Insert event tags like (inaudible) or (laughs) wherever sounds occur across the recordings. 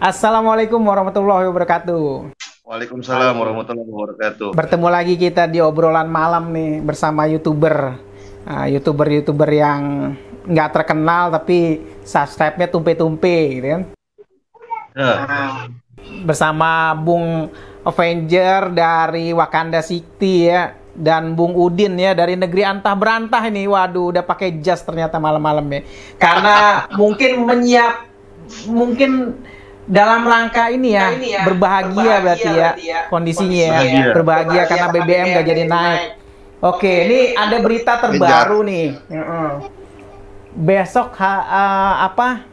Assalamualaikum warahmatullahi wabarakatuh. Waalaikumsalam warahmatullahi wabarakatuh. Bertemu lagi kita di obrolan malam nih bersama youtuber, ah, youtuber-youtuber yang nggak terkenal tapi subscribe-nya tumpe-tumpe, gitu kan? Ya. Bersama Bung Avenger dari Wakanda City ya dan Bung Udin ya dari negeri antah berantah ini. Waduh, udah pakai jas ternyata malam-malam ya. Karena mungkin menyiap mungkin dalam rangka ini ya, ini ya berbahagia, berbahagia berarti ya, ya kondisinya ya berbahagia, berbahagia karena BBM gak jadi naik. Oke, Oke, ini ada berita terbaru nih. Besok ha, uh, apa?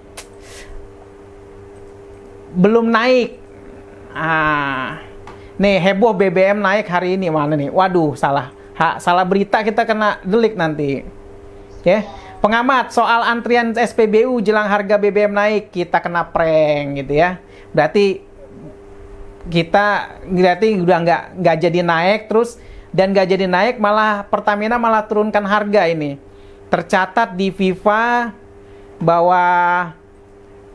Belum naik. Ah. Nih heboh BBM naik hari ini mana nih? Waduh, salah. Ha, salah berita kita kena delik nanti. Ya. Yeah Pengamat soal antrian SPBU jelang harga BBM naik, kita kena prank gitu ya. Berarti kita berarti udah nggak nggak jadi naik terus dan nggak jadi naik malah Pertamina malah turunkan harga ini. Tercatat di FIFA bahwa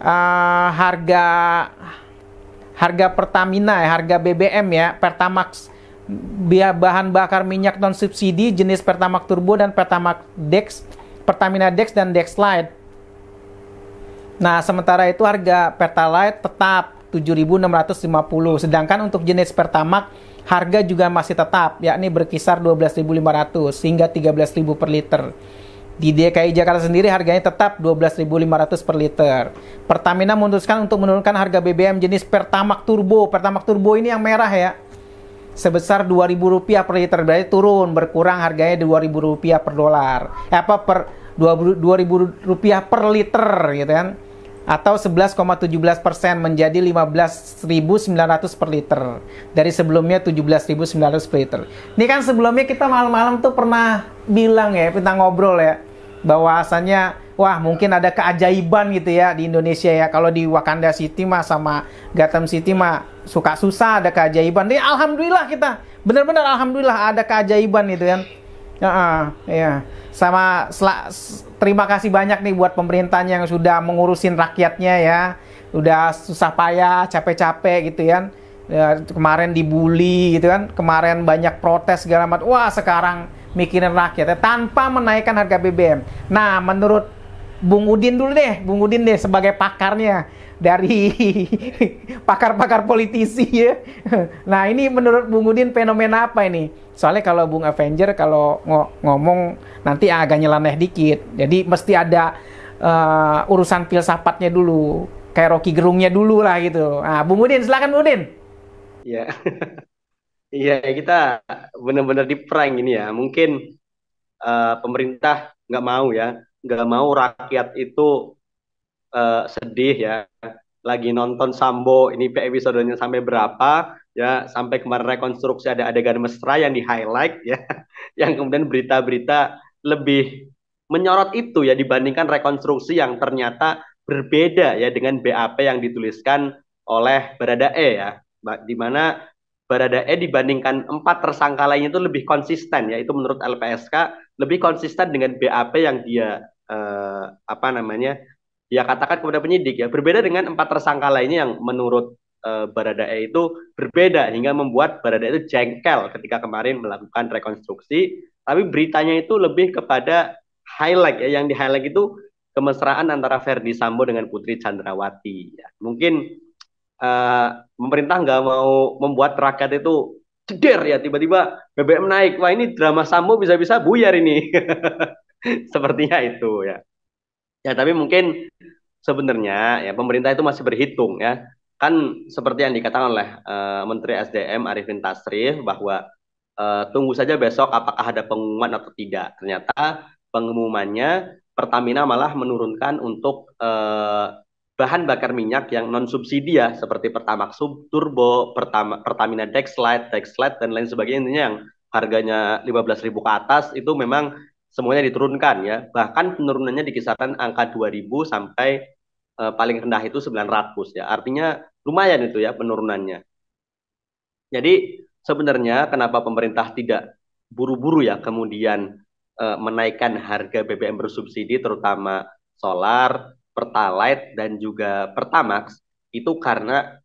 uh, harga harga Pertamina ya, harga BBM ya, Pertamax bahan bakar minyak non subsidi jenis Pertamax Turbo dan Pertamax Dex Pertamina Dex dan Dex Lite. Nah, sementara itu harga Pertalite tetap 7.650, sedangkan untuk jenis Pertamax harga juga masih tetap, yakni berkisar 12.500 hingga 13.000 per liter. Di DKI Jakarta sendiri harganya tetap 12.500 per liter. Pertamina memutuskan untuk menurunkan harga BBM jenis Pertamax Turbo. Pertamax Turbo ini yang merah ya sebesar rp rupiah per liter berarti turun berkurang harganya rp rupiah per dolar eh, apa per rp rupiah per liter gitu kan atau 11,17 persen menjadi 15.900 per liter dari sebelumnya 17.900 per liter. Ini kan sebelumnya kita malam-malam tuh pernah bilang ya, kita ngobrol ya, bahwa asalnya wah mungkin ada keajaiban gitu ya di Indonesia ya. Kalau di Wakanda City mah sama Gotham City mah suka susah ada keajaiban. Ya, alhamdulillah kita benar-benar alhamdulillah ada keajaiban gitu kan. Uh, uh, ya. Sama terima kasih banyak nih buat pemerintahnya yang sudah mengurusin rakyatnya ya. Udah susah payah, capek-capek gitu kan. Ya, kemarin dibully gitu kan. Kemarin banyak protes segala macam. Wah, sekarang mikirin rakyatnya tanpa menaikkan harga BBM. Nah, menurut Bung Udin dulu deh, Bung Udin deh sebagai pakarnya dari (laughs) pakar-pakar politisi ya. Nah ini menurut Bung Udin fenomena apa ini? Soalnya kalau Bung Avenger kalau ng ngomong nanti agak nyeleneh dikit. Jadi mesti ada uh, urusan filsafatnya dulu, kayak Rocky Gerungnya dulu lah gitu. Nah, Bung Udin, silakan Bung Udin. Iya, (laughs) iya kita benar-benar di prank ini ya. Mungkin uh, pemerintah nggak mau ya nggak mau rakyat itu uh, sedih ya lagi nonton Sambo ini episodenya sampai berapa ya sampai kemarin rekonstruksi ada adegan mesra yang di highlight ya (laughs) yang kemudian berita-berita lebih menyorot itu ya dibandingkan rekonstruksi yang ternyata berbeda ya dengan BAP yang dituliskan oleh Barada E ya di mana Barada E dibandingkan empat tersangka lainnya itu lebih konsisten ya itu menurut LPSK lebih konsisten dengan BAP yang dia uh, apa namanya ya katakan kepada penyidik ya berbeda dengan empat tersangka lainnya yang menurut eh, Baradae itu berbeda hingga membuat Baradae itu jengkel ketika kemarin melakukan rekonstruksi tapi beritanya itu lebih kepada highlight ya yang di highlight itu kemesraan antara Verdi Sambo dengan Putri Chandrawati ya. mungkin uh, pemerintah nggak mau membuat rakyat itu ceder ya tiba-tiba BBM naik wah ini drama Sambo bisa-bisa buyar ini (laughs) (laughs) Sepertinya itu ya. Ya tapi mungkin sebenarnya ya pemerintah itu masih berhitung ya. Kan seperti yang dikatakan oleh uh, Menteri SDM Arifin Tasrif bahwa uh, tunggu saja besok apakah ada pengumuman atau tidak. Ternyata pengumumannya Pertamina malah menurunkan untuk uh, bahan bakar minyak yang non subsidi ya seperti Pertamax Sub Turbo, Pertama, Pertamina Dexlite, Dexlite dan lain sebagainya yang harganya 15.000 ke atas itu memang semuanya diturunkan ya. Bahkan penurunannya di kisaran angka 2000 sampai e, paling rendah itu 900 ya. Artinya lumayan itu ya penurunannya. Jadi sebenarnya kenapa pemerintah tidak buru-buru ya kemudian e, menaikkan harga BBM bersubsidi terutama solar, pertalite dan juga pertamax itu karena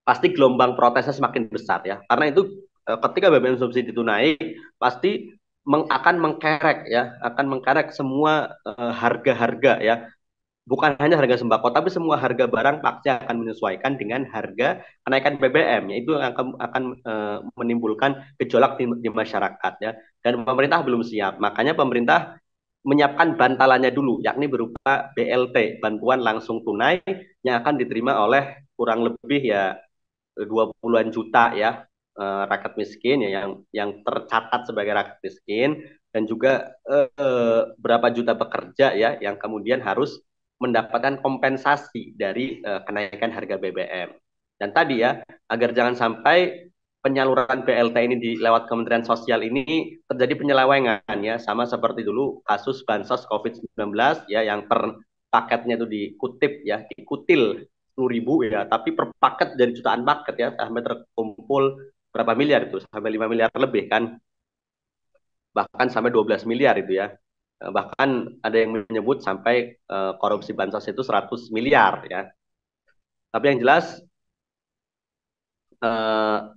pasti gelombang protesnya semakin besar ya. Karena itu eh, ketika BBM subsidi itu naik, pasti meng, akan mengkerek ya, akan mengkerek semua eh, harga-harga uh, ya. Bukan hanya harga sembako, tapi semua harga barang pasti akan menyesuaikan dengan harga kenaikan BBM, ya. itu akan, akan e, menimbulkan gejolak di, di masyarakat ya. Dan pemerintah belum siap, makanya pemerintah menyiapkan bantalannya dulu, yakni berupa BLT, bantuan langsung tunai yang akan diterima oleh kurang lebih ya 20-an juta ya uh, rakyat miskin ya yang yang tercatat sebagai rakyat miskin dan juga uh, berapa juta pekerja ya yang kemudian harus mendapatkan kompensasi dari uh, kenaikan harga BBM. Dan tadi ya agar jangan sampai penyaluran BLT ini di lewat Kementerian Sosial ini terjadi penyelewengan ya sama seperti dulu kasus bansos Covid-19 ya yang per paketnya itu dikutip ya dikutil 10.000 ribu ya tapi per paket jadi jutaan paket ya sampai terkumpul berapa miliar itu sampai 5 miliar lebih kan bahkan sampai 12 miliar itu ya eh, bahkan ada yang menyebut sampai uh, korupsi bansos itu 100 miliar ya tapi yang jelas uh,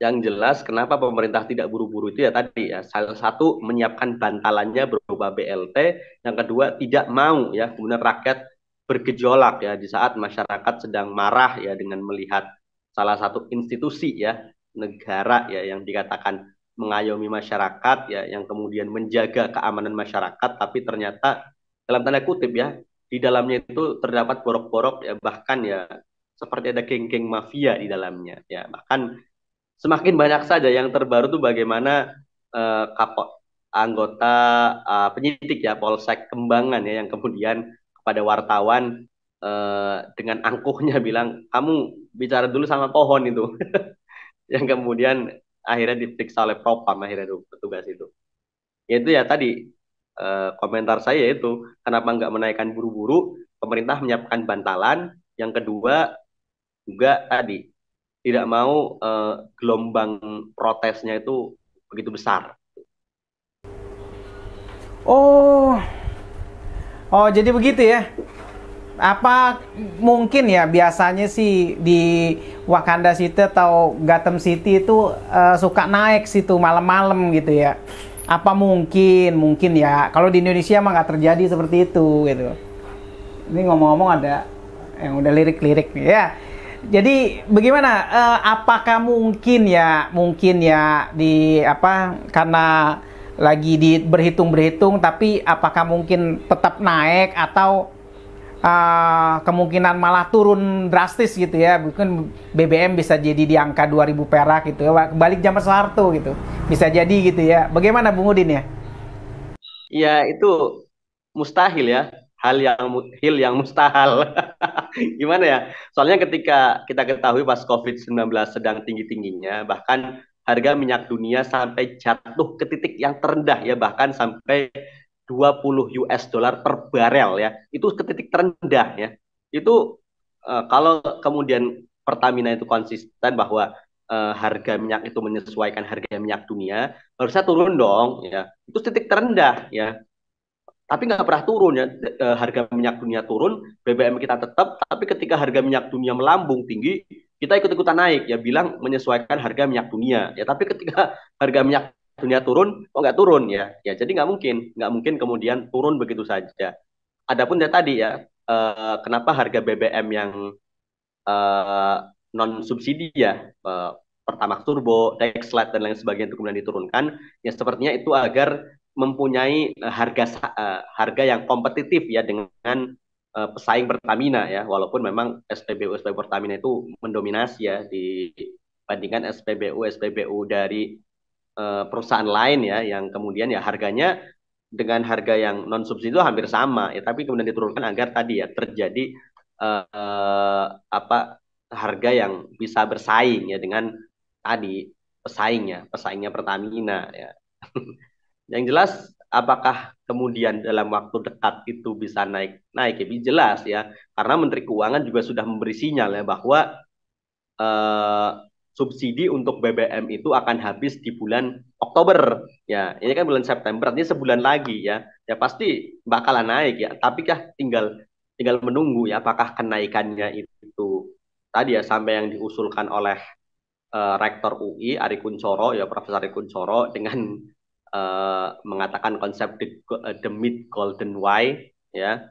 yang jelas kenapa pemerintah tidak buru-buru itu ya tadi ya salah satu menyiapkan bantalannya berupa BLT yang kedua tidak mau ya kemudian rakyat bergejolak ya di saat masyarakat sedang marah ya dengan melihat salah satu institusi ya negara ya yang dikatakan mengayomi masyarakat ya yang kemudian menjaga keamanan masyarakat tapi ternyata dalam tanda kutip ya di dalamnya itu terdapat borok-borok ya bahkan ya seperti ada geng-geng mafia di dalamnya ya bahkan semakin banyak saja yang terbaru tuh bagaimana uh, kapok anggota uh, penyidik ya polsek Kembangan ya yang kemudian kepada wartawan uh, dengan angkuhnya bilang kamu bicara dulu sama pohon itu (laughs) yang kemudian akhirnya diperiksa oleh propam akhirnya itu petugas itu itu ya tadi eh, komentar saya itu kenapa nggak menaikkan buru-buru pemerintah menyiapkan bantalan yang kedua juga tadi tidak mau eh, gelombang protesnya itu begitu besar oh oh jadi begitu ya apa mungkin ya biasanya sih di Wakanda City atau Gotham City itu uh, suka naik situ malam-malam gitu ya apa mungkin mungkin ya kalau di Indonesia mah nggak terjadi seperti itu gitu ini ngomong-ngomong ada yang udah lirik-lirik nih ya jadi bagaimana uh, apakah mungkin ya mungkin ya di apa karena lagi di berhitung berhitung tapi apakah mungkin tetap naik atau Eh, kemungkinan malah turun drastis gitu ya mungkin BBM bisa jadi di angka 2000 perak gitu ya balik zaman Soeharto gitu bisa jadi gitu ya bagaimana Bung Udin ya ya itu mustahil ya hal yang hil yang mustahil (laughs) gimana ya soalnya ketika kita ketahui pas COVID-19 sedang tinggi-tingginya bahkan harga minyak dunia sampai jatuh ke titik yang terendah ya bahkan sampai 20 US dollar per barel ya. Itu ke titik terendah ya. Itu uh, kalau kemudian Pertamina itu konsisten bahwa uh, harga minyak itu menyesuaikan harga minyak dunia, harusnya turun dong ya. Itu titik terendah ya. Tapi nggak pernah turun ya eh, harga minyak dunia turun, BBM kita tetap, tapi ketika harga minyak dunia melambung tinggi, kita ikut-ikutan naik ya bilang menyesuaikan harga minyak dunia ya tapi ketika harga minyak dunia turun kok nggak turun ya ya jadi nggak mungkin nggak mungkin kemudian turun begitu saja adapun ya tadi ya eh, kenapa harga BBM yang eh, non subsidi ya eh, pertamax turbo, dexlat dan lain sebagainya itu kemudian diturunkan ya sepertinya itu agar mempunyai eh, harga eh, harga yang kompetitif ya dengan eh, pesaing Pertamina ya walaupun memang SPBU SPBU Pertamina itu mendominasi ya dibandingkan SPBU SPBU dari Eh, perusahaan lain ya yang kemudian ya harganya dengan harga yang non subsidi itu hampir sama ya tapi kemudian diturunkan agar tadi ya terjadi uh, uh, apa harga yang bisa bersaing ya dengan tadi pesaingnya pesaingnya Pertamina ya (laughs) yang jelas apakah kemudian dalam waktu dekat itu bisa naik naik ya jelas ya karena Menteri Keuangan juga sudah memberi sinyal ya bahwa uh, subsidi untuk BBM itu akan habis di bulan Oktober. Ya, ini kan bulan September, artinya sebulan lagi ya. Ya pasti bakalan naik ya. Tapi kah tinggal tinggal menunggu ya apakah kenaikannya itu tadi ya sampai yang diusulkan oleh uh, Rektor UI Ari Kuncoro ya Profesor Ari Kuncoro dengan uh, mengatakan konsep the, eh, the mid golden why ya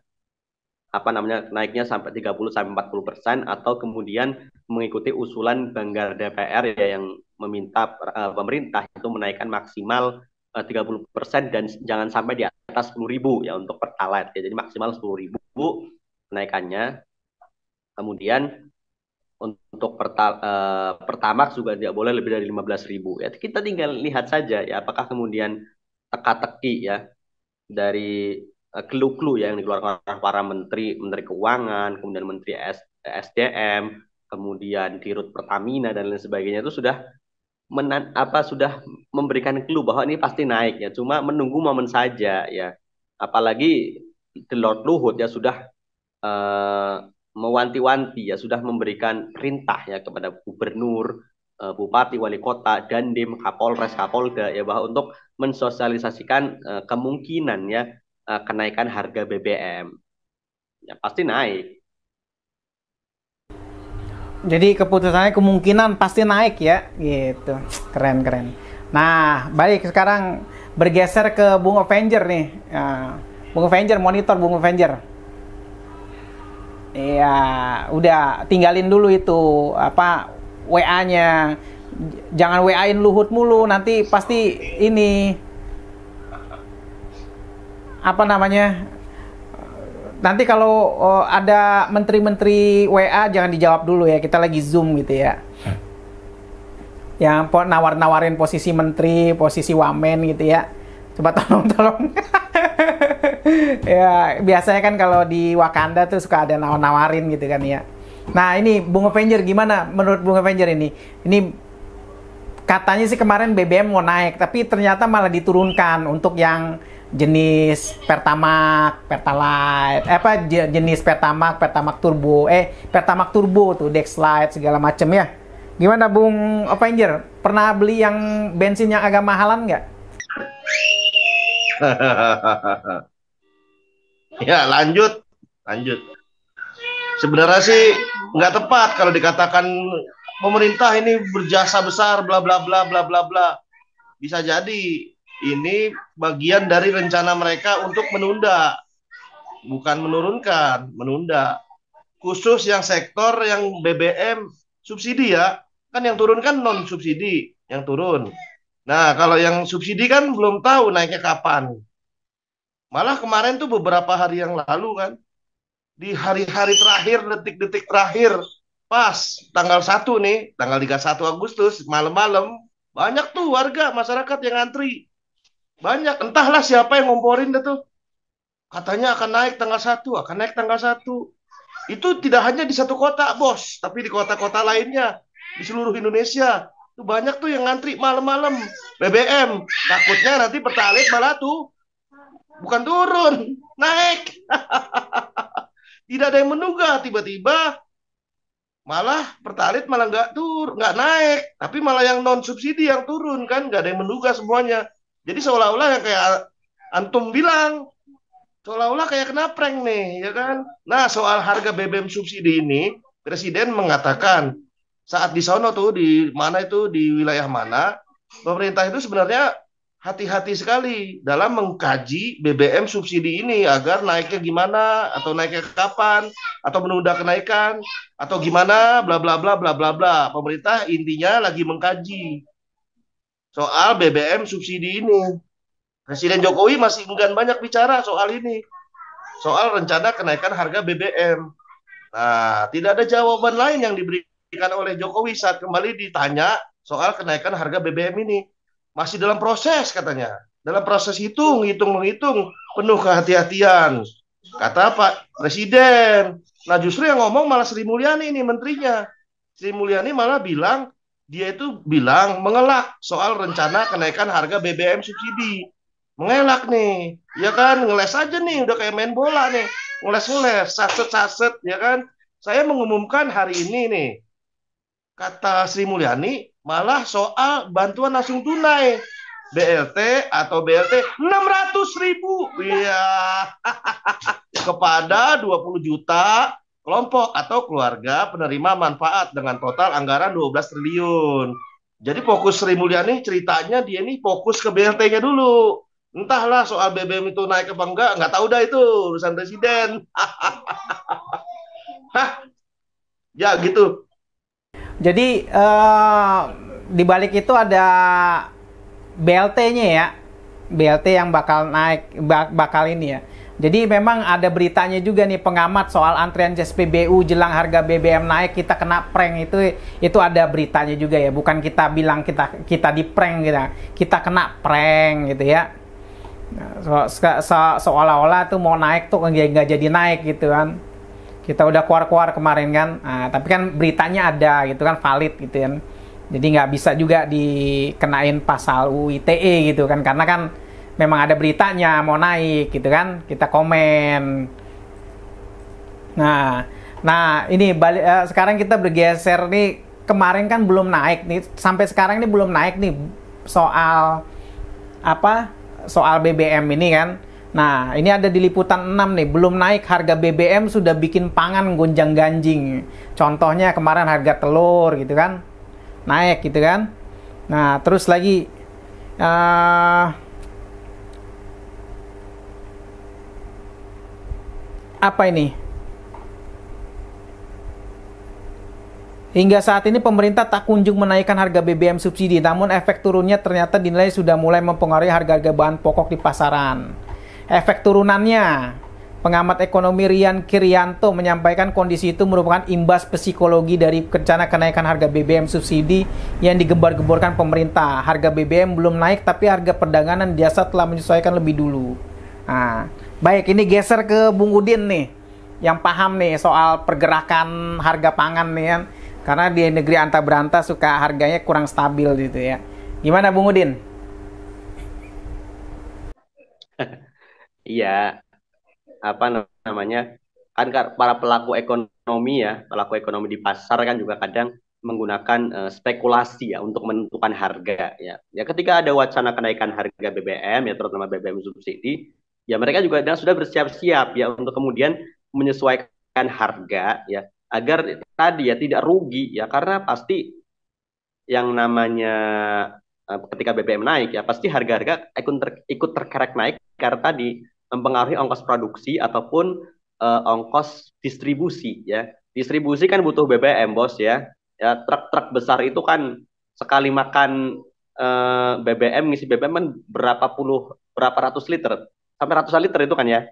apa namanya naiknya sampai 30 sampai 40 persen atau kemudian mengikuti usulan Banggar DPR ya yang meminta uh, pemerintah itu menaikkan maksimal eh, uh, 30% dan jangan sampai di atas ribu ya untuk pertalite ya. Jadi maksimal ribu kenaikannya. Kemudian untuk perta, uh, eh, pertamax juga tidak boleh lebih dari ribu ya. Kita tinggal lihat saja ya apakah kemudian teka-teki ya dari clue-clue uh, ya yang dikeluarkan oleh para menteri, menteri keuangan, kemudian menteri S, SDM, kemudian dirut Pertamina dan lain sebagainya itu sudah menan, apa sudah memberikan clue bahwa ini pasti naik ya. Cuma menunggu momen saja ya. Apalagi The Lord Luhut ya sudah uh, mewanti-wanti ya sudah memberikan perintah ya kepada gubernur, uh, bupati, wali kota, dan dim kapolres, kapolda ya bahwa untuk mensosialisasikan uh, kemungkinan ya uh, kenaikan harga BBM. Ya pasti naik jadi keputusannya kemungkinan pasti naik ya gitu keren keren nah balik sekarang bergeser ke Bung Avenger nih nah, Bung Avenger monitor Bung Avenger iya udah tinggalin dulu itu apa WA nya jangan WA-in Luhut mulu nanti pasti ini apa namanya Nanti kalau uh, ada menteri-menteri WA jangan dijawab dulu ya. Kita lagi Zoom gitu ya. yang Yang nawar-nawarin posisi menteri, posisi wamen gitu ya. Coba tolong-tolong. (laughs) (laughs) ya, biasanya kan kalau di Wakanda tuh suka ada nawar-nawarin gitu kan ya. Nah, ini Bunga Avenger gimana menurut Bunga Avenger ini? Ini katanya sih kemarin BBM mau naik, tapi ternyata malah diturunkan untuk yang jenis Pertamax, Pertalite, eh, apa jenis Pertamax, Pertamax turbo, eh Pertamax turbo tuh Dexlite segala macem ya. Gimana Bung Avenger? Pernah beli yang bensin yang agak mahalan nggak? (laughs) ya lanjut, lanjut. Sebenarnya sih nggak tepat kalau dikatakan pemerintah ini berjasa besar bla bla bla bla bla bla. Bisa jadi ini bagian dari rencana mereka untuk menunda, bukan menurunkan, menunda. Khusus yang sektor yang BBM subsidi ya, kan yang turun kan non subsidi, yang turun. Nah, kalau yang subsidi kan belum tahu naiknya kapan. Malah kemarin tuh beberapa hari yang lalu kan, di hari-hari terakhir, detik-detik terakhir, pas tanggal 1 nih, tanggal 31 Agustus, malam-malam, banyak tuh warga masyarakat yang antri banyak, entahlah siapa yang ngomporin itu. Katanya akan naik tanggal satu akan naik tanggal satu Itu tidak hanya di satu kota, bos. Tapi di kota-kota lainnya, di seluruh Indonesia. itu banyak tuh yang ngantri malam-malam. BBM. Takutnya nanti pertalite malah tuh. Bukan turun, naik. (laughs) tidak ada yang menduga. Tiba-tiba malah pertalit malah nggak tur nggak naik tapi malah yang non subsidi yang turun kan nggak ada yang menduga semuanya jadi seolah-olah yang kayak antum bilang seolah-olah kayak kena prank nih, ya kan? Nah, soal harga BBM subsidi ini, presiden mengatakan saat di sono tuh di mana itu di wilayah mana, pemerintah itu sebenarnya hati-hati sekali dalam mengkaji BBM subsidi ini agar naiknya gimana atau naiknya kapan atau menunda kenaikan atau gimana bla bla bla bla bla bla. Pemerintah intinya lagi mengkaji soal BBM subsidi ini. Presiden Jokowi masih enggan banyak bicara soal ini. Soal rencana kenaikan harga BBM. Nah, tidak ada jawaban lain yang diberikan oleh Jokowi saat kembali ditanya soal kenaikan harga BBM ini. Masih dalam proses katanya. Dalam proses hitung, hitung-menghitung, penuh kehati-hatian. Kata Pak Presiden. Nah justru yang ngomong malah Sri Mulyani ini menterinya. Sri Mulyani malah bilang dia itu bilang mengelak soal rencana kenaikan harga BBM subsidi. Mengelak nih, ya kan ngeles aja nih, udah kayak main bola nih, ngeles-ngeles, saset-saset, ya kan. Saya mengumumkan hari ini nih, kata Sri Mulyani, malah soal bantuan langsung tunai. BLT atau BLT 600 ribu. Iya. (laughs) Kepada 20 juta kelompok atau keluarga penerima manfaat dengan total anggaran 12 triliun. Jadi fokus Sri Mulyani ceritanya dia ini fokus ke BLT-nya dulu. Entahlah soal BBM itu naik apa enggak, nggak tahu dah itu urusan presiden. (laughs) Hah? Ya gitu. Jadi uh, di balik itu ada BLT-nya ya. BLT yang bakal naik bak bakal ini ya jadi memang ada beritanya juga nih pengamat soal antrian SPBU jelang harga BBM naik kita kena prank itu itu ada beritanya juga ya bukan kita bilang kita kita di prank gitu ya. kita kena prank gitu ya so, so, so, seolah-olah tuh mau naik tuh nggak jadi naik gitu kan kita udah keluar-keluar kemarin kan nah, tapi kan beritanya ada gitu kan valid gitu kan jadi nggak bisa juga dikenain pasal UITE gitu kan karena kan memang ada beritanya mau naik gitu kan kita komen nah nah ini balik uh, sekarang kita bergeser nih kemarin kan belum naik nih sampai sekarang ini belum naik nih soal apa soal BBM ini kan Nah, ini ada di liputan 6 nih, belum naik harga BBM sudah bikin pangan gonjang-ganjing. Contohnya kemarin harga telur gitu kan. Naik gitu kan. Nah, terus lagi uh, apa ini? Hingga saat ini pemerintah tak kunjung menaikkan harga BBM subsidi, namun efek turunnya ternyata dinilai sudah mulai mempengaruhi harga-harga bahan pokok di pasaran. Efek turunannya, pengamat ekonomi Rian Kirianto menyampaikan kondisi itu merupakan imbas psikologi dari rencana kenaikan harga BBM subsidi yang digembar-gemborkan pemerintah. Harga BBM belum naik tapi harga perdagangan biasa jasa telah menyesuaikan lebih dulu. Nah, Baik, ini geser ke Bung Udin nih, yang paham nih soal pergerakan harga pangan nih kan. Karena di negeri anta beranta suka harganya kurang stabil gitu ya. Gimana Bung Udin? (laughs) Iya, apa namanya? Kan para pelaku ekonomi ya, pelaku ekonomi di pasar kan juga kadang menggunakan uh, spekulasi ya untuk menentukan harga ya. Ya ketika ada wacana kenaikan harga BBM ya terutama BBM subsidi, ya mereka juga sudah bersiap-siap ya untuk kemudian menyesuaikan harga ya agar tadi ya tidak rugi ya karena pasti yang namanya eh, ketika BBM naik ya pasti harga-harga ikut, ter, ikut terkerek naik karena tadi mempengaruhi ongkos produksi ataupun uh, ongkos distribusi ya distribusi kan butuh BBM bos ya ya truk-truk besar itu kan sekali makan uh, eh, BBM ngisi BBM kan berapa puluh berapa ratus liter sampai ratusan liter itu kan ya. (laughs)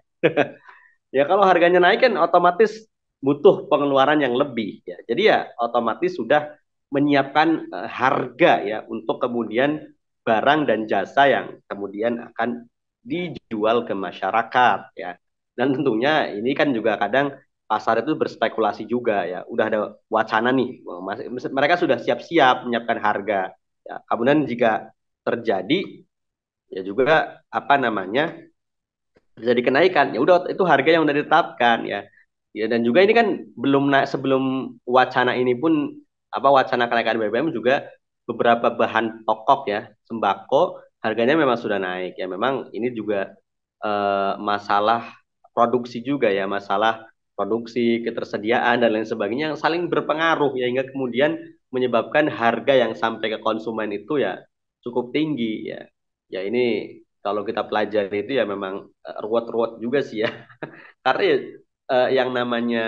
ya kalau harganya naik kan otomatis butuh pengeluaran yang lebih ya. Jadi ya otomatis sudah menyiapkan uh, harga ya untuk kemudian barang dan jasa yang kemudian akan dijual ke masyarakat ya. Dan tentunya ini kan juga kadang pasar itu berspekulasi juga ya. Udah ada wacana nih, mereka sudah siap-siap menyiapkan harga. Ya, kemudian jika terjadi ya juga apa namanya bisa dikenaikan ya udah itu harga yang udah ditetapkan ya ya dan juga ini kan belum naik sebelum wacana ini pun apa wacana kenaikan BBM juga beberapa bahan pokok ya sembako harganya memang sudah naik ya memang ini juga eh, masalah produksi juga ya masalah produksi ketersediaan dan lain sebagainya yang saling berpengaruh ya hingga kemudian menyebabkan harga yang sampai ke konsumen itu ya cukup tinggi ya ya ini kalau kita pelajari itu ya memang eh, ruwet-ruwet juga sih ya. (laughs) Karena ya, eh, yang namanya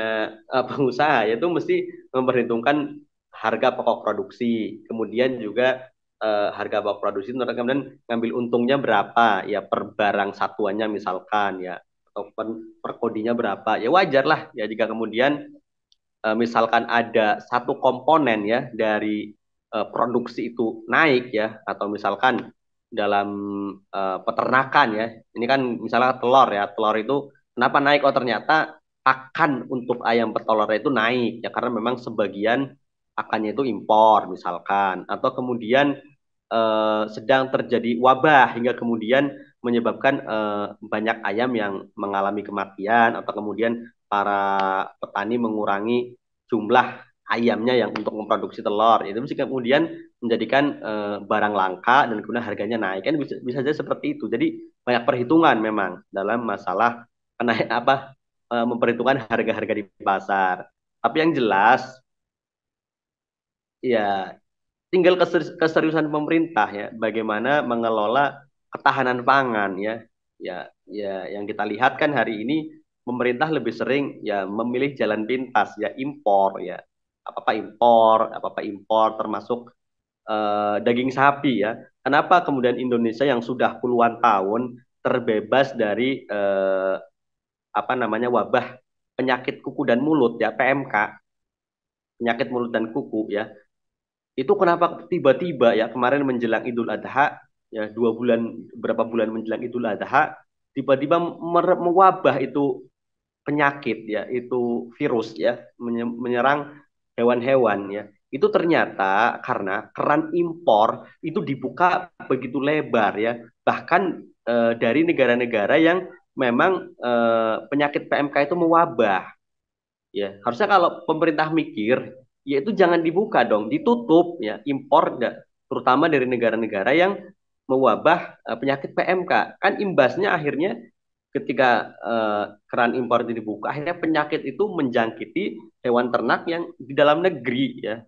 eh, pengusaha ya itu mesti memperhitungkan harga pokok produksi, kemudian juga eh, harga pokok produksi kemudian ngambil untungnya berapa ya per barang satuannya misalkan ya atau per, per kodinya berapa. Ya wajar lah ya jika kemudian misalkan ada satu komponen ya dari produksi itu naik ya atau misalkan dalam uh, peternakan ya. Ini kan misalnya telur ya, telur itu kenapa naik? Oh ternyata akan untuk ayam petelur itu naik ya karena memang sebagian akannya itu impor misalkan atau kemudian eh, sedang terjadi wabah hingga kemudian menyebabkan eh, banyak ayam yang mengalami kematian atau kemudian para petani mengurangi jumlah ayamnya yang untuk memproduksi telur itu mesti kemudian menjadikan e, barang langka dan kemudian harganya naik kan bisa bisa saja seperti itu jadi banyak perhitungan memang dalam masalah kenaik (laughs) apa e, memperhitungkan harga-harga di pasar tapi yang jelas ya tinggal keseriusan pemerintah ya bagaimana mengelola ketahanan pangan ya ya ya yang kita lihat kan hari ini pemerintah lebih sering ya memilih jalan pintas ya impor ya apa apa impor apa apa impor termasuk uh, daging sapi ya kenapa kemudian Indonesia yang sudah puluhan tahun terbebas dari uh, apa namanya wabah penyakit kuku dan mulut ya PMK penyakit mulut dan kuku ya itu kenapa tiba-tiba ya kemarin menjelang Idul Adha ya dua bulan berapa bulan menjelang Idul Adha tiba-tiba mewabah itu penyakit ya itu virus ya menyerang hewan-hewan ya itu ternyata karena keran impor itu dibuka begitu lebar ya bahkan e, dari negara-negara yang memang e, penyakit PMK itu mewabah ya harusnya kalau pemerintah mikir yaitu jangan dibuka dong ditutup ya impor terutama dari negara-negara yang mewabah e, penyakit PMK kan imbasnya akhirnya ketika uh, keran impor itu dibuka, akhirnya penyakit itu menjangkiti hewan ternak yang di dalam negeri ya.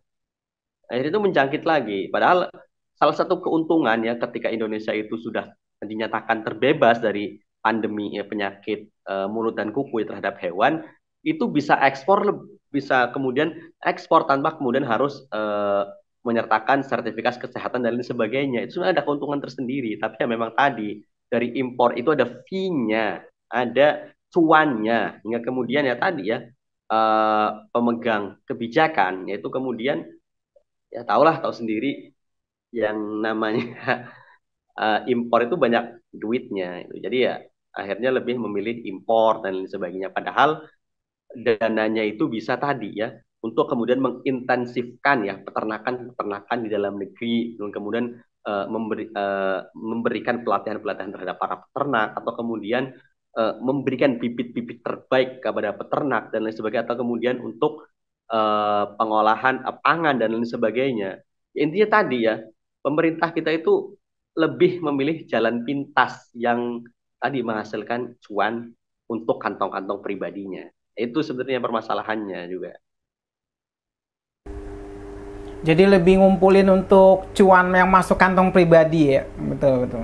Akhirnya itu menjangkit lagi. Padahal salah satu keuntungan ya ketika Indonesia itu sudah dinyatakan terbebas dari pandemi ya, penyakit uh, mulut dan kuku ya, terhadap hewan, itu bisa ekspor bisa kemudian ekspor tanpa kemudian harus uh, menyertakan sertifikat kesehatan dan lain sebagainya. Itu sebenarnya ada keuntungan tersendiri, tapi ya memang tadi dari impor itu ada fee-nya, ada cuannya, hingga kemudian ya tadi ya eh, pemegang kebijakan yaitu kemudian ya tahulah tahu sendiri yang namanya (laughs) eh, impor itu banyak duitnya gitu. Jadi ya akhirnya lebih memilih impor dan lain sebagainya padahal dananya itu bisa tadi ya untuk kemudian mengintensifkan ya peternakan-peternakan di dalam negeri kemudian Eh, memberi, uh, memberikan pelatihan-pelatihan terhadap para peternak atau kemudian uh, memberikan bibit-bibit terbaik kepada peternak dan lain sebagainya atau kemudian untuk uh, pengolahan uh, pangan dan lain sebagainya. Intinya tadi ya, pemerintah kita itu lebih memilih jalan pintas yang tadi menghasilkan cuan untuk kantong-kantong pribadinya. Itu sebenarnya permasalahannya juga. Jadi lebih ngumpulin untuk cuan yang masuk kantong pribadi ya, betul betul.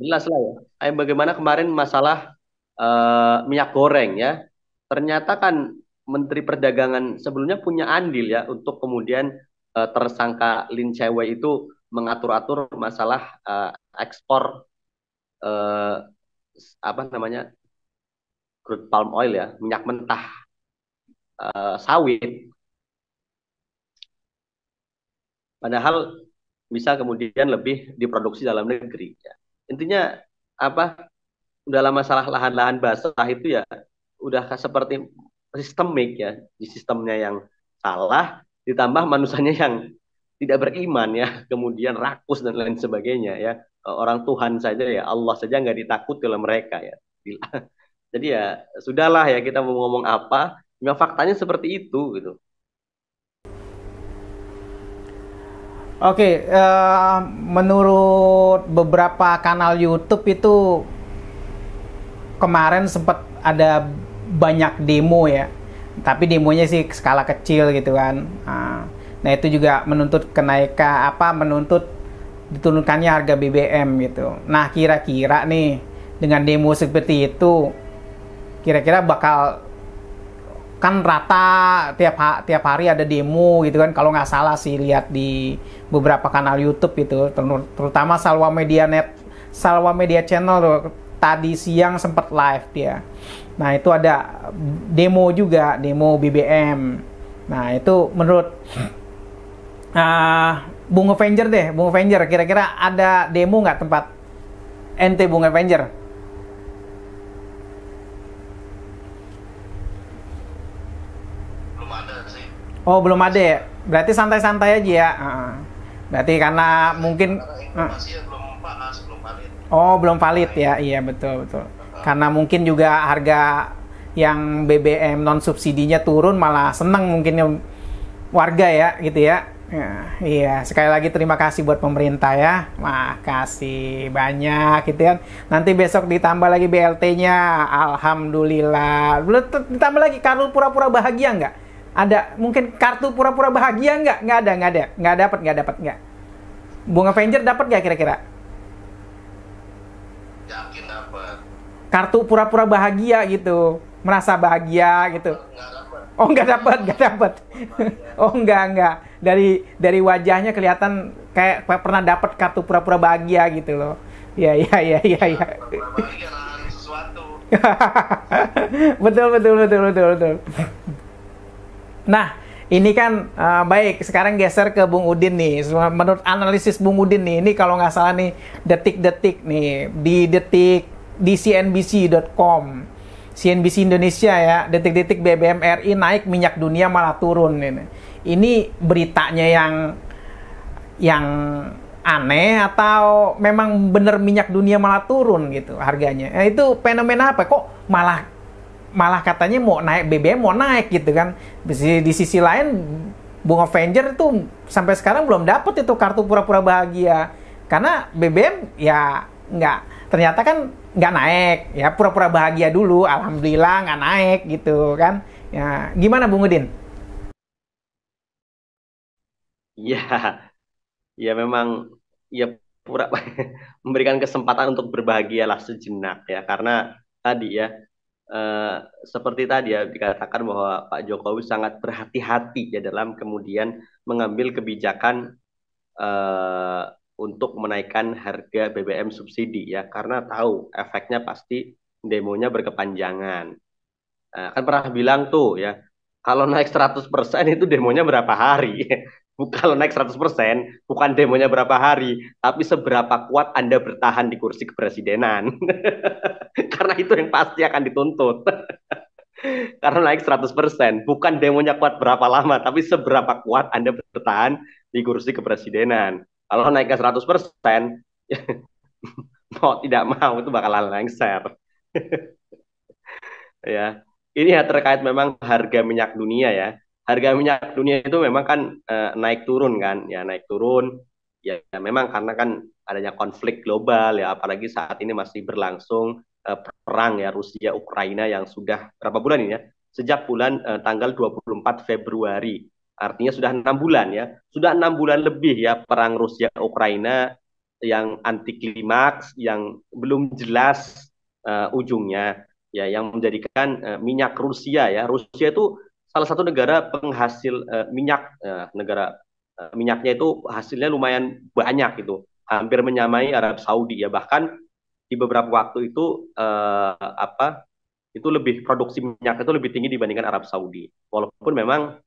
Jelas lah ya. Eh, bagaimana kemarin masalah uh, minyak goreng ya, ternyata kan Menteri Perdagangan sebelumnya punya andil ya untuk kemudian uh, tersangka Lin Chewe itu mengatur-atur masalah uh, ekspor uh, apa namanya crude palm oil ya minyak mentah uh, sawit Padahal bisa kemudian lebih diproduksi dalam negeri. Ya. Intinya apa dalam masalah lahan-lahan basah itu ya udah seperti sistemik ya di sistemnya yang salah ditambah manusianya yang tidak beriman ya kemudian rakus dan lain sebagainya ya orang Tuhan saja ya Allah saja nggak ditakut oleh mereka ya jadi ya sudahlah ya kita mau ngomong apa memang faktanya seperti itu gitu Oke, okay, uh, eh, menurut beberapa kanal YouTube itu kemarin sempat ada banyak demo ya, tapi demonya sih skala kecil gitu kan. Ah, nah itu juga menuntut kenaikan apa menuntut diturunkannya harga BBM gitu. Nah kira-kira nih dengan demo seperti itu, kira-kira bakal kan rata tiap ha tiap hari ada demo gitu kan kalau nggak salah sih lihat di beberapa kanal YouTube gitu terutama Salwa Media Net Salwa Media Channel tuh, tadi siang sempat live dia nah itu ada demo juga demo BBM nah itu menurut uh, Bung Avenger deh Bung Avenger kira-kira ada demo nggak tempat NT Bung Avenger Oh belum ada ya? Berarti santai-santai aja ya. Uh, berarti karena mungkin nah, Oh belum valid ya, iya betul betul. Karena mungkin juga harga yang BBM non subsidinya turun malah seneng mungkin warga ya gitu ya. Ya, iya, sekali lagi terima kasih buat pemerintah ya. Makasih banyak gitu kan. Nanti besok ditambah lagi BLT-nya. Alhamdulillah. Ditambah lagi Karul pura-pura bahagia nggak? Ada mungkin kartu pura-pura bahagia nggak? Nggak ada, nggak ada, nggak dapat, nggak dapat, nggak. Bunga Avenger dapat nggak kira-kira? Yakin dapat. Kartu pura-pura bahagia gitu, merasa bahagia gitu. Oh nggak dapat, nggak dapat. oh nggak nggak. Dari dari wajahnya kelihatan kayak pernah dapat kartu pura-pura bahagia gitu loh. Iya iya iya iya. Ya. (laughs) betul betul betul betul betul. Nah, ini kan uh, baik. Sekarang geser ke Bung Udin nih. Menurut analisis Bung Udin nih, ini kalau nggak salah nih detik-detik nih di detik di cnbc.com. CNBC Indonesia ya, detik-detik BBM RI naik, minyak dunia malah turun ini. Ini beritanya yang yang aneh atau memang benar minyak dunia malah turun gitu harganya. Nah, itu fenomena apa? Kok malah malah katanya mau naik BBM mau naik gitu kan di, sisi lain Bung Avenger itu sampai sekarang belum dapat itu kartu pura-pura bahagia karena BBM ya nggak ternyata kan nggak naik ya pura-pura bahagia dulu alhamdulillah nggak naik gitu kan ya gimana Bung Udin? Ya, ya memang ya pura (laughs) memberikan kesempatan untuk berbahagialah sejenak ya karena tadi ya Eh, seperti tadi ya dikatakan bahwa Pak Jokowi sangat berhati-hati ya dalam kemudian mengambil kebijakan uh, untuk menaikkan harga BBM subsidi ya karena tahu efeknya pasti demonya berkepanjangan. Uh, kan pernah bilang tuh ya kalau naik 100% itu demonya berapa hari? (laughs) kalau naik 100% bukan demonya berapa hari, tapi seberapa kuat Anda bertahan di kursi kepresidenan. (laughs) Karena itu yang pasti akan dituntut. (laughs) Karena naik 100%, bukan demonya kuat berapa lama, tapi seberapa kuat Anda bertahan di kursi kepresidenan. Kalau naik 100%, (laughs) mau tidak mau itu bakalan lengser. ya. Ini ya terkait memang harga minyak dunia ya harga minyak dunia itu memang kan uh, naik turun kan ya naik turun ya, ya memang karena kan adanya konflik global ya apalagi saat ini masih berlangsung uh, perang ya Rusia Ukraina yang sudah berapa bulan ini ya sejak bulan uh, tanggal 24 Februari artinya sudah enam bulan ya sudah enam bulan lebih ya perang Rusia Ukraina yang anti klimaks yang belum jelas uh, ujungnya ya yang menjadikan uh, minyak Rusia ya Rusia itu salah satu negara penghasil uh, minyak uh, negara uh, minyaknya itu hasilnya lumayan banyak gitu hampir menyamai Arab Saudi ya bahkan di beberapa waktu itu uh, apa itu lebih produksi minyak itu lebih tinggi dibandingkan Arab Saudi walaupun memang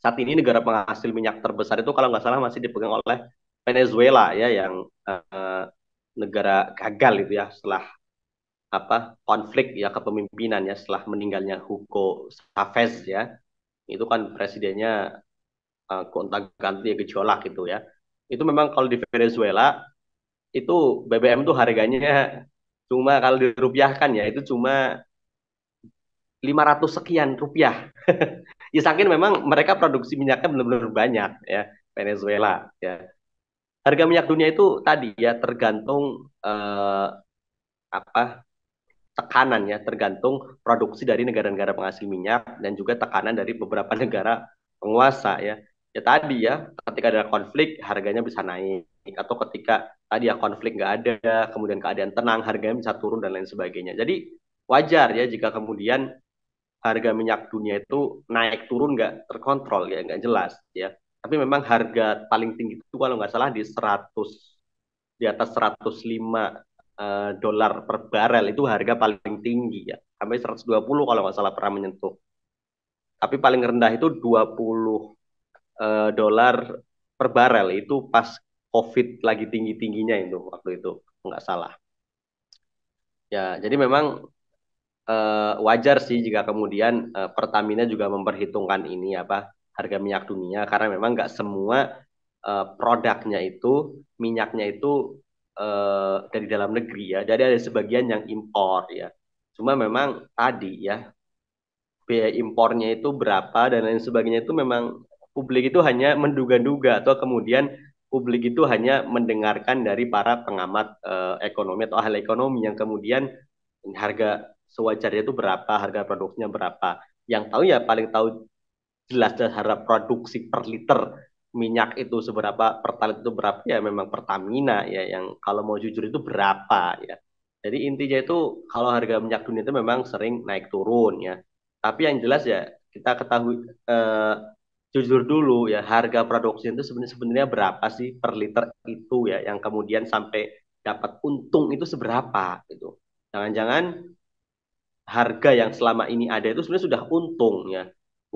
saat ini negara penghasil minyak terbesar itu kalau nggak salah masih dipegang oleh Venezuela ya yang uh, negara gagal itu ya setelah apa konflik ya kepemimpinan ya setelah meninggalnya Hugo Chavez ya itu kan presidennya uh, eh, kontak ganti gejolak gitu ya itu memang kalau di Venezuela itu BBM tuh harganya cuma kalau dirupiahkan ya itu cuma 500 sekian rupiah (laughs) ya saking memang mereka produksi minyaknya benar-benar banyak ya Venezuela ya harga minyak dunia itu tadi ya tergantung uh, apa tekanan ya tergantung produksi dari negara-negara penghasil minyak dan juga tekanan dari beberapa (laughs) negara penguasa ya. Ya tadi ya ketika ada konflik harganya bisa naik atau ketika tadi ya konflik nggak ada kemudian keadaan tenang harganya bisa turun dan lain sebagainya. Jadi wajar ya jika kemudian harga minyak dunia itu naik turun nggak terkontrol ya nggak jelas ya. Tapi memang harga paling tinggi itu kalau nggak salah di 100 di atas 105 Eh, dolar per barel itu harga paling tinggi ya sampai 120 kalau nggak salah pernah menyentuh tapi paling rendah itu 20 eh, dolar per barel itu pas covid lagi tinggi tingginya itu waktu itu nggak salah ya jadi memang uh, wajar sih jika kemudian uh, Pertamina juga memperhitungkan ini apa harga minyak dunia karena memang nggak semua uh, produknya itu minyaknya itu eh, dari dalam negeri ya. Jadi ada sebagian yang impor ya. Cuma memang tadi ya biaya impornya itu berapa dan lain sebagainya itu memang publik itu hanya menduga-duga atau kemudian publik itu hanya mendengarkan dari para pengamat eh, ekonomi atau ahli ekonomi yang kemudian harga sewajarnya itu berapa, harga produknya berapa. Yang tahu ya paling tahu jelas harga produksi per liter minyak itu seberapa, pertalite itu berapa ya memang Pertamina ya yang kalau mau jujur itu berapa ya. Jadi intinya itu kalau harga minyak dunia itu memang sering naik turun ya. Tapi yang jelas ya kita ketahui eh, jujur dulu ya harga produksi itu sebenarnya sebenarnya berapa sih per liter itu ya yang kemudian sampai dapat untung itu seberapa gitu. Jangan-jangan harga yang selama ini ada itu sebenarnya sudah untung ya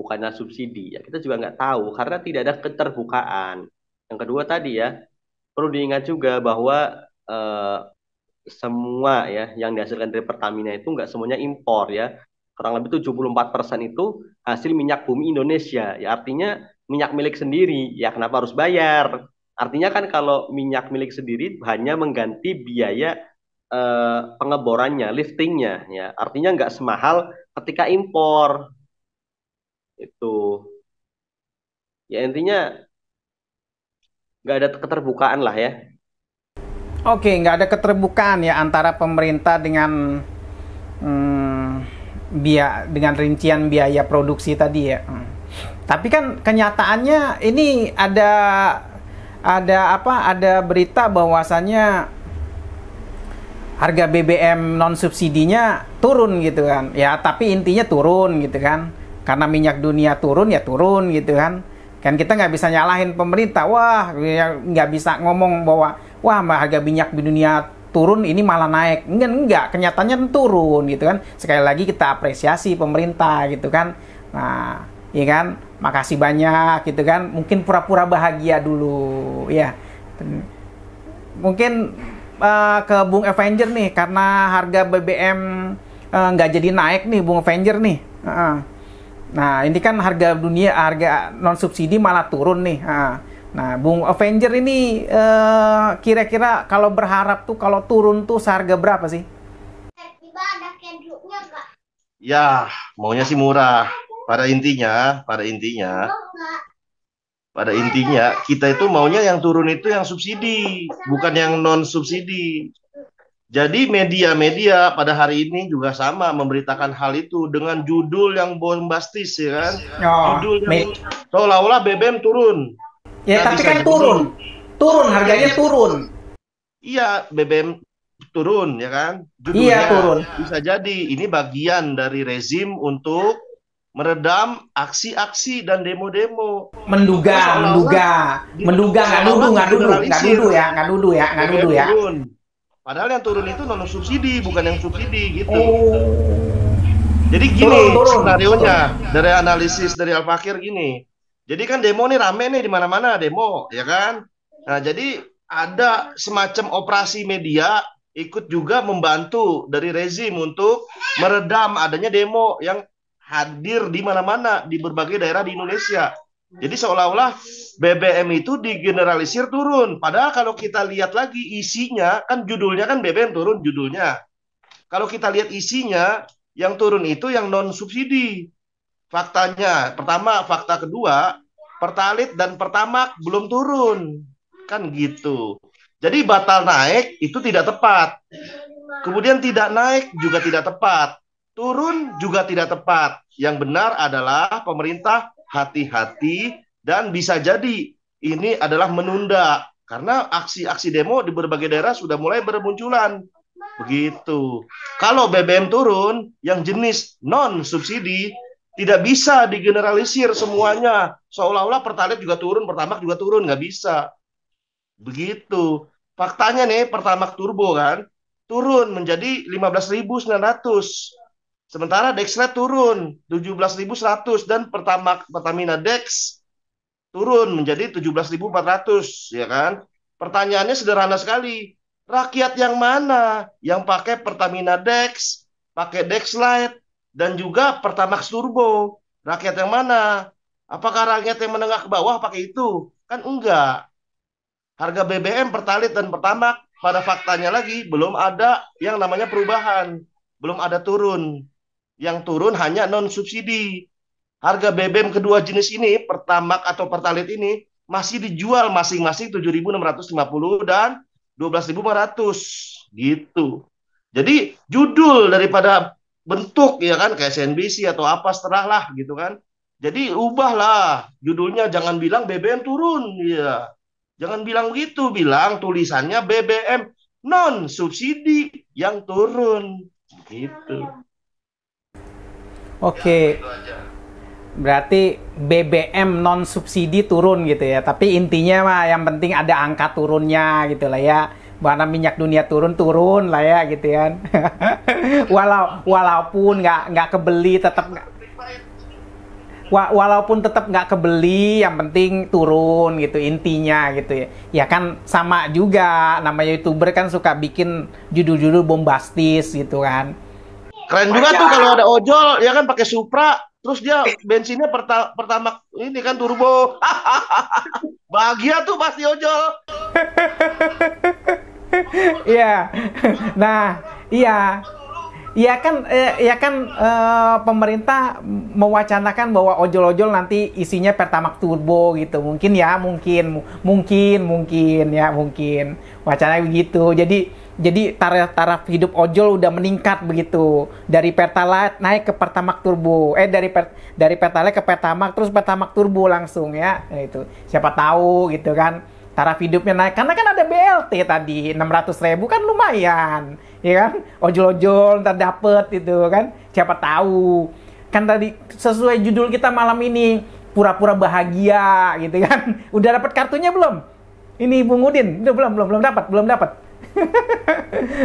bukannya subsidi ya kita juga nggak tahu karena tidak ada keterbukaan yang kedua tadi ya perlu diingat juga bahwa eh, semua ya yang dihasilkan dari Pertamina itu nggak semuanya impor ya kurang lebih 74% itu hasil minyak bumi Indonesia ya artinya minyak milik sendiri ya kenapa harus bayar artinya kan kalau minyak milik sendiri hanya mengganti biaya eh, pengeborannya liftingnya ya artinya nggak semahal ketika impor itu ya intinya nggak ada keterbukaan lah ya oke nggak ada keterbukaan ya antara pemerintah dengan hmm, biaya dengan rincian biaya produksi tadi ya hmm. tapi kan kenyataannya ini ada ada apa ada berita bahwasannya harga BBM non subsidinya turun gitu kan ya tapi intinya turun gitu kan karena minyak dunia turun ya turun gitu kan kan kita nggak bisa nyalahin pemerintah wah ya nggak bisa ngomong bahwa wah harga minyak di dunia turun ini malah naik enggak enggak kenyataannya turun gitu kan sekali lagi kita apresiasi pemerintah gitu kan nah ya kan makasih banyak gitu kan mungkin pura-pura bahagia dulu ya mungkin uh, ke Bung Avenger nih karena harga BBM eh, nggak uh, jadi naik nih Bung Avenger nih uh -uh Nah, ini kan harga dunia, harga non subsidi malah turun nih. Nah, Bung Avenger ini uh, kira-kira kalau berharap tuh kalau turun tuh seharga berapa sih? Ya, maunya sih murah. Pada intinya, pada intinya, pada intinya kita itu maunya yang turun itu yang subsidi, bukan yang non subsidi. Jadi media-media pada hari ini juga sama memberitakan hal itu dengan judul yang bombastis ya kan. Oh, judul yang seolah-olah BBM turun. Ya, nah, tapi kan turun. turun. Turun harganya iya, iya. turun. Iya, BBM turun ya kan. Judulnya iya, turun. Bisa jadi ini bagian dari rezim untuk meredam aksi-aksi dan demo-demo. Menduga, menduga, menduga, nggak nuduh, nggak nuduh, nggak nuduh ya, nggak nuduh ya, nggak nuduh ya. ya. Padahal yang turun itu non subsidi, bukan yang subsidi gitu. Oh. Jadi gini skenario nya dari analisis dari Al Fakir gini. Jadi kan demo nih rame nih di mana-mana demo, ya kan? Nah, jadi ada semacam operasi media ikut juga membantu dari rezim untuk meredam adanya demo yang hadir di mana-mana di berbagai daerah di Indonesia. Jadi seolah-olah BBM itu digeneralisir turun. Padahal kalau kita lihat lagi isinya, kan judulnya kan BBM turun judulnya. Kalau kita lihat isinya, yang turun itu yang non subsidi. Faktanya, pertama fakta kedua, Pertalit dan Pertamak belum turun. Kan gitu. Jadi batal naik itu tidak tepat. Kemudian tidak naik juga tidak tepat. Turun juga tidak tepat. Yang benar adalah pemerintah hati-hati dan bisa jadi ini adalah menunda karena aksi-aksi demo di berbagai daerah sudah mulai bermunculan. Begitu. Kalau BBM turun yang jenis non subsidi tidak bisa digeneralisir semuanya. Seolah-olah Pertalite juga turun, pertamax juga turun, nggak bisa. Begitu. Faktanya nih, pertamax Turbo kan, turun menjadi 15.900. Sementara Dexlite turun 17.100 dan pertama Pertamina Dex turun menjadi 17.400 ya kan. Pertanyaannya sederhana sekali. Rakyat yang mana yang pakai Pertamina Dex, pakai Dex Lite dan juga Pertamax Turbo? Rakyat yang mana? Apakah rakyat yang menengah ke bawah pakai itu? Kan enggak. Harga BBM Pertalite dan Pertamax pada faktanya lagi belum ada yang namanya perubahan, belum ada turun yang turun hanya non subsidi. Harga BBM kedua jenis ini, Pertamax atau Pertalite ini masih dijual masing-masing 7.650 dan 12.500 gitu. Jadi judul daripada bentuk ya kan kayak CNBC atau apa setelah lah gitu kan. Jadi ubahlah judulnya jangan bilang BBM turun ya. Jangan bilang begitu, bilang tulisannya BBM non subsidi yang turun gitu. Oke. Okay. Ya, gitu Berarti BBM non subsidi turun gitu ya. Tapi intinya mah yang penting ada angka turunnya gitu lah ya. Mana minyak dunia turun turun lah ya gitu ya. (laughs) Walau walaupun nggak nggak kebeli tetap walaupun tetap nggak kebeli yang penting turun gitu intinya gitu ya ya kan sama juga Namanya youtuber kan suka bikin judul-judul bombastis gitu kan Keren juga Ayah. tuh kalau ada ojol ya kan pakai Supra terus dia bensinnya perta pertama ini kan turbo. (laughs) Bahagia tuh pasti ojol. (laughs) Iya. nah, iya. iya kan, eh, ya kan eh, pemerintah mewacanakan bahwa ojol-ojol nanti isinya pertamax turbo gitu, mungkin ya, mungkin, mungkin, mungkin ya, mungkin wacana begitu. Jadi jadi taraf taraf hidup ojol udah meningkat begitu dari pertalite naik ke pertamax turbo eh dari per, dari pertalite ke pertamax terus pertamax turbo langsung ya nah, itu siapa tahu gitu kan taraf hidupnya naik karena kan ada BLT tadi 600 ribu kan lumayan ya kan ojol-ojol ntar dapet gitu kan siapa tahu kan tadi sesuai judul kita malam ini pura-pura bahagia gitu kan (laughs) udah dapat kartunya belum ini Bung Udin udah belum belum belum dapat belum dapat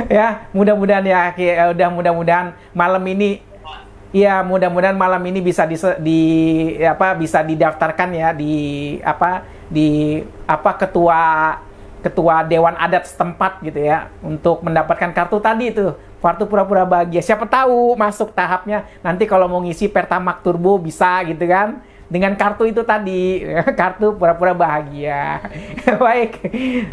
(laughs) ya, mudah-mudahan ya, eh, udah mudah-mudahan malam ini ya mudah-mudahan malam ini bisa di, di apa bisa didaftarkan ya di apa di apa ketua ketua dewan adat setempat gitu ya untuk mendapatkan kartu tadi itu kartu pura-pura bahagia siapa tahu masuk tahapnya nanti kalau mau ngisi pertamak turbo bisa gitu kan dengan kartu itu tadi (laughs) kartu pura-pura bahagia (laughs) baik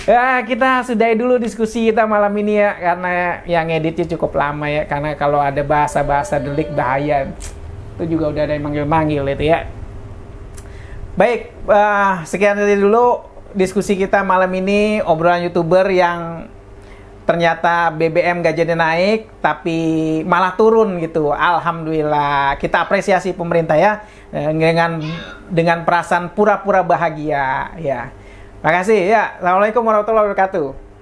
ya, kita sudahi dulu diskusi kita malam ini ya karena yang editnya cukup lama ya karena kalau ada bahasa-bahasa delik bahaya itu juga udah ada yang manggil-manggil itu ya baik uh, sekian dari dulu diskusi kita malam ini obrolan youtuber yang ternyata BBM gak jadi naik tapi malah turun gitu. Alhamdulillah. Kita apresiasi pemerintah ya. Eh, dengan dengan perasaan pura-pura bahagia ya. Makasih ya. Assalamualaikum warahmatullahi wabarakatuh.